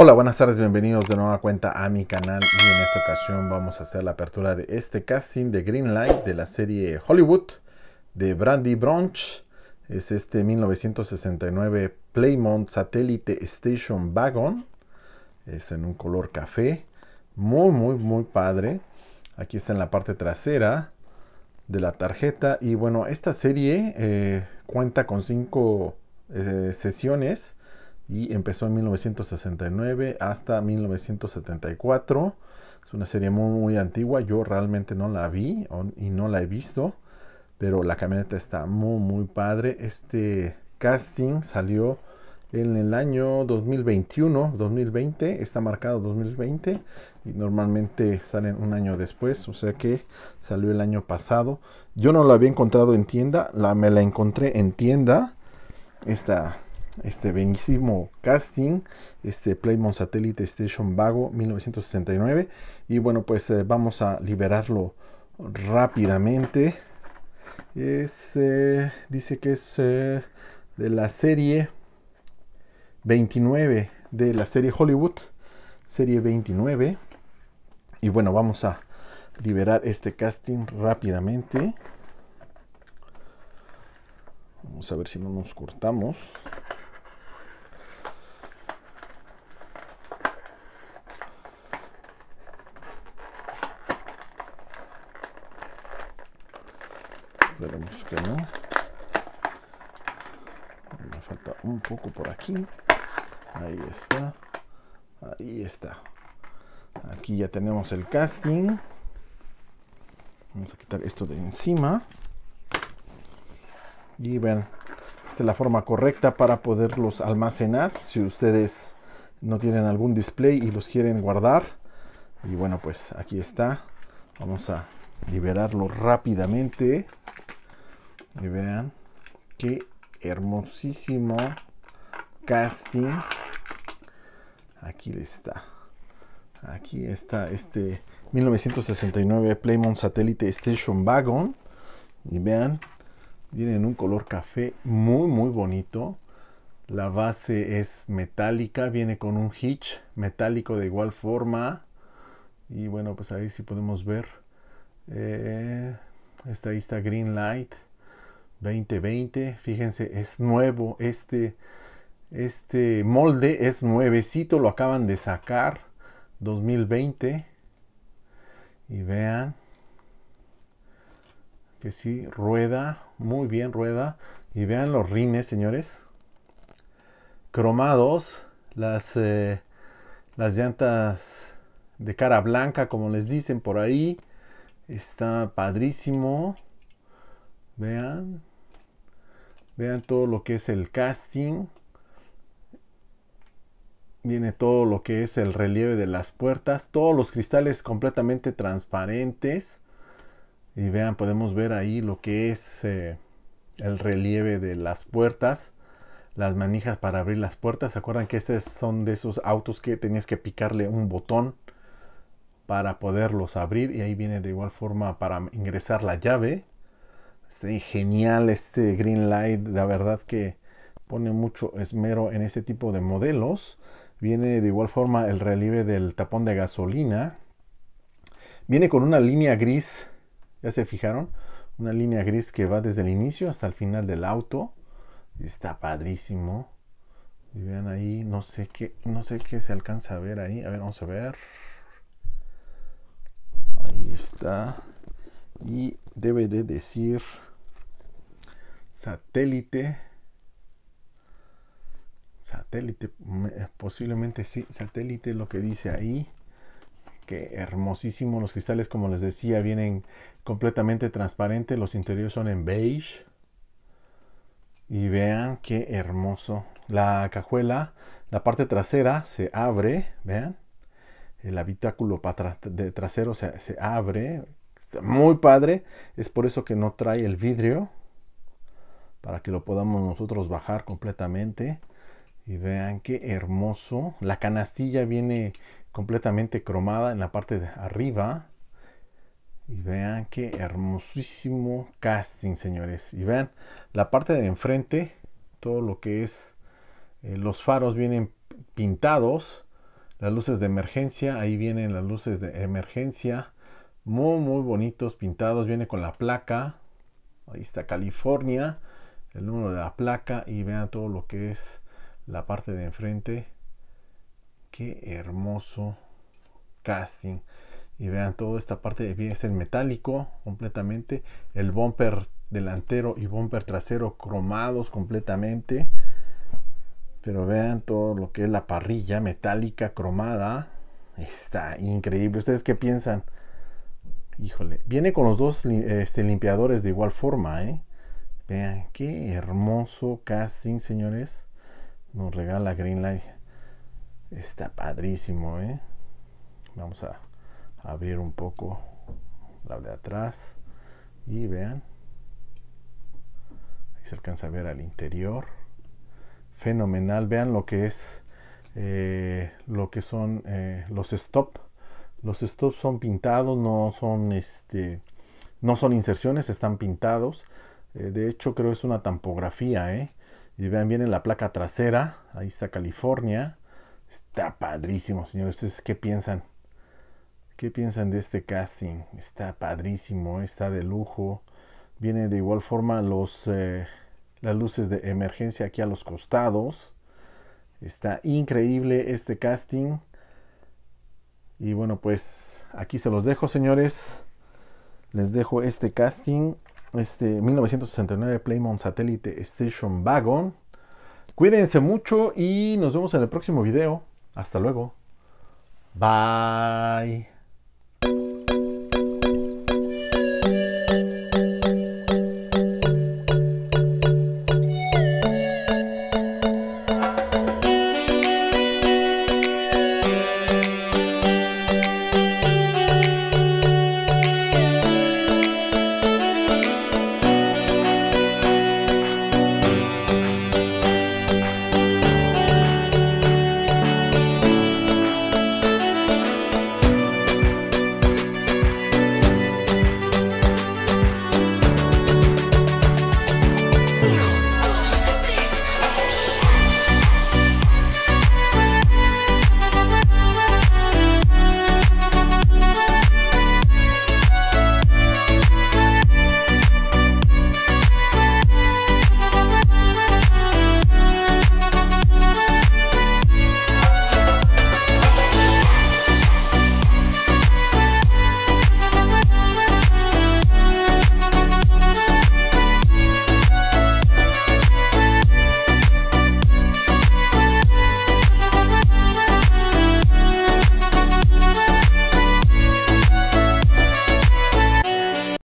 Hola, buenas tardes, bienvenidos de nueva cuenta a mi canal y en esta ocasión vamos a hacer la apertura de este casting de Green Light de la serie Hollywood de Brandy Bronch. Es este 1969 Playmont Satellite Station Wagon. Es en un color café. Muy, muy, muy padre. Aquí está en la parte trasera de la tarjeta. Y bueno, esta serie eh, cuenta con cinco eh, sesiones y empezó en 1969 hasta 1974. Es una serie muy, antigua, yo realmente no la vi y no la he visto, pero la camioneta está muy, muy padre. Este casting salió en el año 2021, 2020, está marcado 2020 y normalmente salen un año después, o sea que salió el año pasado. Yo no la había encontrado en tienda, la, me la encontré en tienda. Esta este bellísimo casting, este Playmon Satellite Station Vago 1969. Y bueno, pues eh, vamos a liberarlo rápidamente. Es, eh, dice que es eh, de la serie 29 de la serie Hollywood, serie 29. Y bueno, vamos a liberar este casting rápidamente. Vamos a ver si no nos cortamos. un poco por aquí. Ahí está. Ahí está. Aquí ya tenemos el casting. Vamos a quitar esto de encima. Y vean, esta es la forma correcta para poderlos almacenar. Si ustedes no tienen algún display y los quieren guardar. Y bueno, pues aquí está. Vamos a liberarlo rápidamente. Y vean que hermosísimo casting. Aquí está. Aquí está este 1969 Playmon Satellite Station Wagon. Y vean, viene en un color café muy, muy bonito. La base es metálica, viene con un hitch metálico de igual forma. Y bueno, pues ahí sí podemos ver. Eh, está, ahí está Green Light. 2020. Fíjense, es nuevo. Este, este molde es nuevecito, lo acaban de sacar 2020. Y vean que sí, rueda, muy bien rueda. Y vean los rines, señores. Cromados, las, eh, las llantas de cara blanca, como les dicen por ahí. Está padrísimo. Vean, Vean todo lo que es el casting. Viene todo lo que es el relieve de las puertas. Todos los cristales completamente transparentes. Y vean, podemos ver ahí lo que es eh, el relieve de las puertas. Las manijas para abrir las puertas. ¿Se acuerdan que esos son de esos autos que tenías que picarle un botón para poderlos abrir? Y ahí viene de igual forma para ingresar la llave. Está genial este Green Light, la verdad que pone mucho esmero en ese tipo de modelos. Viene de igual forma el relieve del tapón de gasolina. Viene con una línea gris, ya se fijaron, una línea gris que va desde el inicio hasta el final del auto. Está padrísimo. Y vean ahí, no sé qué, no sé qué se alcanza a ver ahí. A ver, vamos a ver. Ahí está. Y debe de decir satélite satélite posiblemente sí satélite es lo que dice ahí que hermosísimo los cristales como les decía vienen completamente transparentes los interiores son en beige y vean qué hermoso la cajuela la parte trasera se abre vean el habitáculo para de trasero se abre este, muy padre. Es por eso que no trae el vidrio. Para que lo podamos nosotros bajar completamente. Y vean qué hermoso. La canastilla viene completamente cromada en la parte de arriba. Y vean qué hermosísimo casting, señores. Y vean la parte de enfrente, todo lo que es eh, los faros vienen pintados. Las luces de emergencia, ahí vienen las luces de emergencia. Muy, muy bonitos, pintados. Viene con la placa. Ahí está California. El número de la placa. Y vean todo lo que es la parte de enfrente. Qué hermoso casting. Y vean toda esta parte de bien Es metálico completamente. El bumper delantero y bumper trasero cromados completamente. Pero vean todo lo que es la parrilla metálica cromada. Está increíble. ¿Ustedes qué piensan? Híjole, viene con los dos este, limpiadores de igual forma, ¿eh? Vean, qué hermoso casting, señores. Nos regala Greenlight. Está padrísimo, ¿eh? Vamos a abrir un poco la de atrás. Y vean. Ahí se alcanza a ver al interior. Fenomenal. Vean lo que es. Eh, lo que son eh, los stop los stops son pintados, no son, este, no son inserciones, están pintados. Eh, de hecho, creo es una tampografía, ¿eh? Y vean bien en la placa trasera, ahí está California. Está padrísimo, señores. qué piensan? ¿Qué piensan de este casting? Está padrísimo, ¿eh? está de lujo. Viene de igual forma los, las luces de emergencia aquí a los costados. Está increíble este casting. Y bueno, pues aquí se los dejo, señores. Les dejo este casting, este 1969 Playmon Satellite Station Wagon. Cuídense mucho y nos vemos en el próximo video. Hasta luego. Bye.